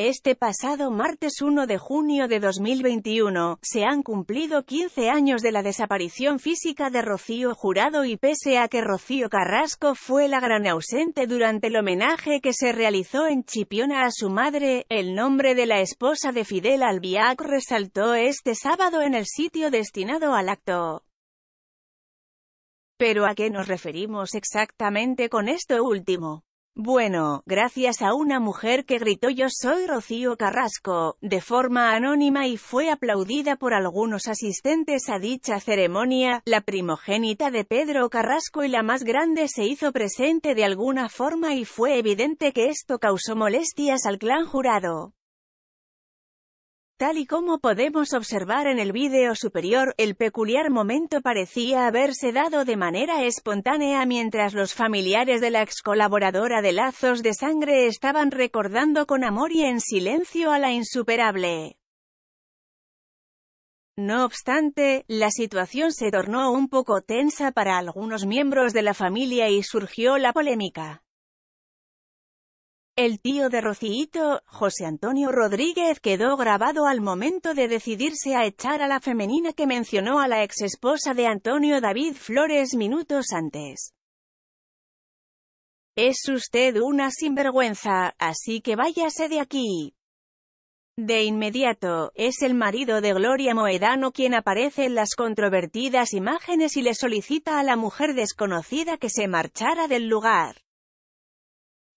Este pasado martes 1 de junio de 2021, se han cumplido 15 años de la desaparición física de Rocío Jurado y pese a que Rocío Carrasco fue la gran ausente durante el homenaje que se realizó en Chipiona a su madre, el nombre de la esposa de Fidel Albiac resaltó este sábado en el sitio destinado al acto. Pero ¿a qué nos referimos exactamente con esto último? Bueno, gracias a una mujer que gritó yo soy Rocío Carrasco, de forma anónima y fue aplaudida por algunos asistentes a dicha ceremonia, la primogénita de Pedro Carrasco y la más grande se hizo presente de alguna forma y fue evidente que esto causó molestias al clan jurado. Tal y como podemos observar en el vídeo superior, el peculiar momento parecía haberse dado de manera espontánea mientras los familiares de la ex colaboradora de Lazos de Sangre estaban recordando con amor y en silencio a la insuperable. No obstante, la situación se tornó un poco tensa para algunos miembros de la familia y surgió la polémica. El tío de Rocíito, José Antonio Rodríguez quedó grabado al momento de decidirse a echar a la femenina que mencionó a la exesposa de Antonio David Flores minutos antes. Es usted una sinvergüenza, así que váyase de aquí. De inmediato, es el marido de Gloria Moedano quien aparece en las controvertidas imágenes y le solicita a la mujer desconocida que se marchara del lugar.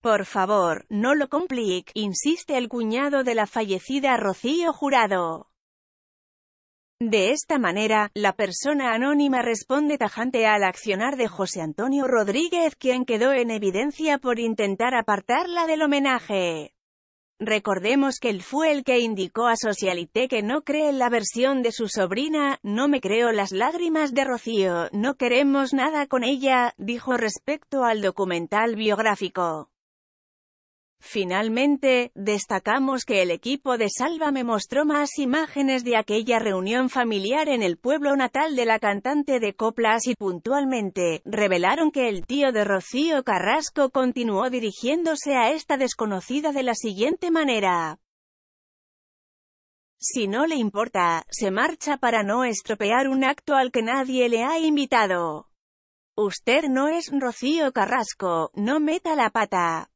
Por favor, no lo complique, insiste el cuñado de la fallecida Rocío Jurado. De esta manera, la persona anónima responde tajante al accionar de José Antonio Rodríguez quien quedó en evidencia por intentar apartarla del homenaje. Recordemos que él fue el que indicó a Socialité que no cree en la versión de su sobrina, no me creo las lágrimas de Rocío, no queremos nada con ella, dijo respecto al documental biográfico. Finalmente, destacamos que el equipo de Salva me mostró más imágenes de aquella reunión familiar en el pueblo natal de la cantante de coplas y puntualmente, revelaron que el tío de Rocío Carrasco continuó dirigiéndose a esta desconocida de la siguiente manera. Si no le importa, se marcha para no estropear un acto al que nadie le ha invitado. Usted no es Rocío Carrasco, no meta la pata.